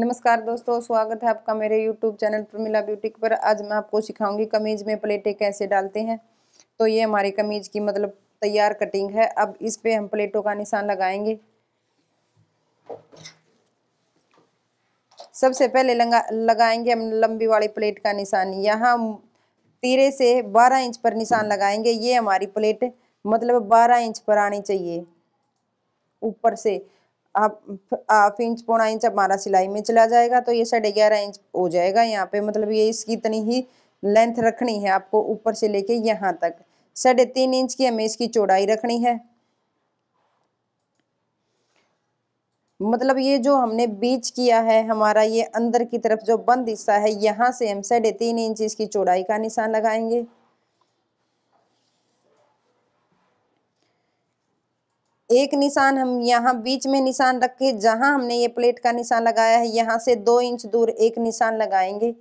नमस्कार दोस्तों स्वागत है आपका मेरे यूट्यूब चैनल प्रमिला ब्यूटिक पर आज मैं आपको सिखाऊंगी कमीज में प्लेटें कैसे डालते हैं तो ये हमारी कमीज की मतलब तैयार कटिंग है अब इस पे हम प्लेटों का निशान लगाएंगे सबसे पहले लगा लगाएंगे हम लंबी वाली प्लेट का निशान यहाँ तीरे से 12 इंच पर निशान लगाएंगे ये हमारी प्लेट मतलब 12 इंच पर आनी चाहिए ऊपर से हाफ इंच पौना इंच हमारा सिलाई में चला जाएगा तो ये साढ़े ग्यारह इंच हो जाएगा यहाँ पे मतलब ये इसकी इतनी ही लेंथ रखनी है आपको ऊपर से लेके यहाँ तक साढ़े तीन इंच की हमें इसकी चौड़ाई रखनी है मतलब ये जो हमने बीच किया है हमारा ये अंदर की तरफ जो बंद हिस्सा है यहाँ से हम साढ़े तीन इंच इसकी चौड़ाई का निशान लगाएंगे एक निशान हम यहाँ बीच में निशान रखे जहां हमने ये प्लेट का निशान लगाया है यहां से दो इंच दूर एक निशान लगाएंगे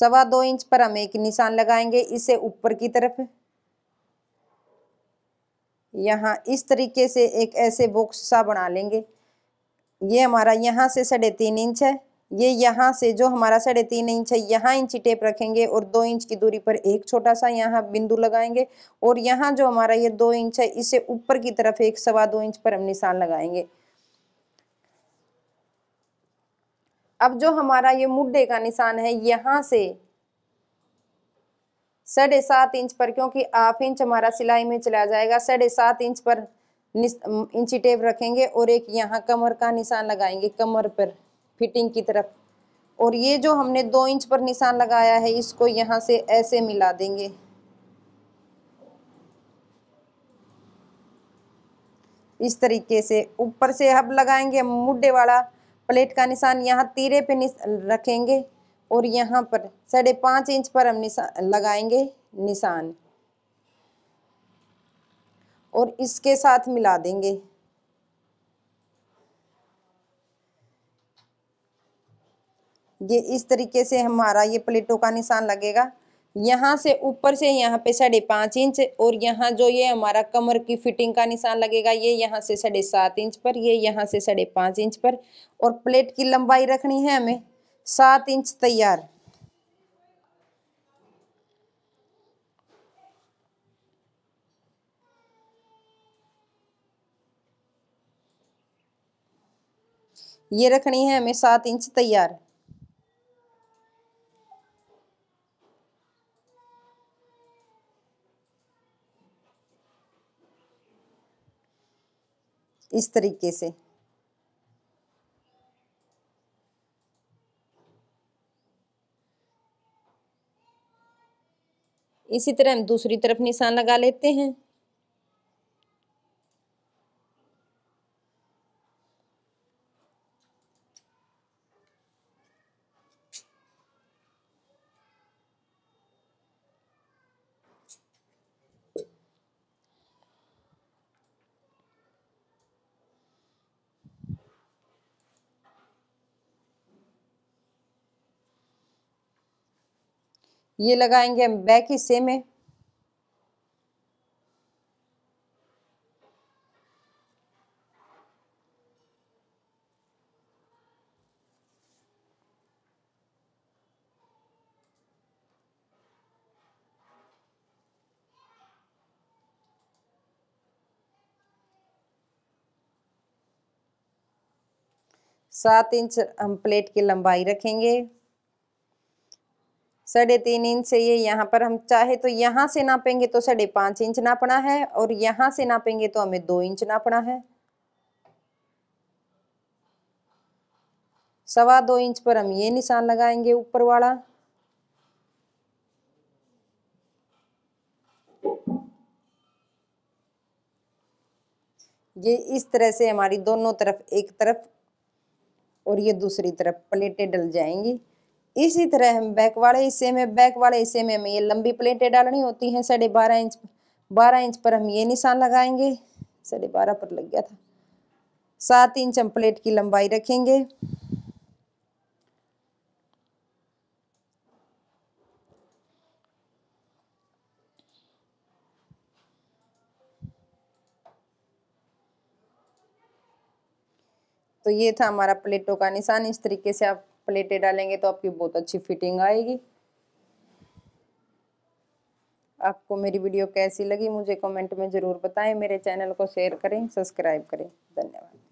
सवा दो इंच पर हम एक निशान लगाएंगे इसे ऊपर की तरफ यहाँ इस तरीके से एक ऐसे बॉक्स सा बना लेंगे ये हमारा यहाँ से साढ़े तीन इंच है ये यहाँ से जो हमारा साढ़े तीन इंच है यहाँ इंची टेप रखेंगे और दो इंच की दूरी पर एक छोटा सा यहाँ बिंदु लगाएंगे और यहाँ जो हमारा ये दो इंच है इसे ऊपर की तरफ एक सवा दो इंच पर हम निशान लगाएंगे अब जो हमारा ये मुड्ढे का निशान है यहाँ से साढ़े सात इंच पर क्योंकि हाफ इंच हमारा सिलाई में चला जाएगा साढ़े सात इंच पर इंची टेप रखेंगे और एक यहाँ कमर का निशान लगाएंगे कमर पर फिटिंग की तरफ और ये जो हमने दो इंच पर निशान लगाया है इसको यहाँ से ऐसे मिला देंगे इस तरीके से ऊपर से हब लगाएंगे मुड्डे वाला प्लेट का निशान यहाँ तीरे पे रखेंगे और यहाँ पर साढ़े पाँच इंच पर हम निशान लगाएंगे निशान और इसके साथ मिला देंगे ये इस तरीके से हमारा ये प्लेटों का निशान लगेगा यहाँ से ऊपर से यहाँ पे साढ़े पाँच इंच और यहाँ जो ये हमारा कमर की फिटिंग का निशान लगेगा ये यहाँ से साढ़े सात इंच पर ये यहाँ से साढ़े पाँच इंच पर और प्लेट की लंबाई रखनी है हमें सात इंच तैयार ये रखनी है हमें सात इंच तैयार इस तरीके से इसी तरह हम दूसरी तरफ निशान लगा लेते हैं ये लगाएंगे हम बैक हिस्से में सात इंच हम प्लेट की लंबाई रखेंगे साढ़े तीन इंच से ये यहाँ पर हम चाहे तो यहाँ से नापेंगे तो साढ़े पाँच इंच नापना है और यहाँ से नापेंगे तो हमें दो इंच नापना है सवा दो इंच पर हम ये निशान लगाएंगे ऊपर वाला ये इस तरह से हमारी दोनों तरफ एक तरफ और ये दूसरी तरफ प्लेटें डल जाएंगी इसी तरह हम बैक वाले हिस्से में बैक वाले हिस्से में हमें ये लंबी प्लेटें डालनी होती हैं साढ़े बारह इंच बारह इंच पर हम ये निशान लगाएंगे साढ़े बारह पर लग गया था सात इंच हम प्लेट की लंबाई रखेंगे तो ये था हमारा प्लेटों का निशान इस तरीके से आप प्लेटें डालेंगे तो आपकी बहुत अच्छी फिटिंग आएगी आपको मेरी वीडियो कैसी लगी मुझे कमेंट में ज़रूर बताएं मेरे चैनल को शेयर करें सब्सक्राइब करें धन्यवाद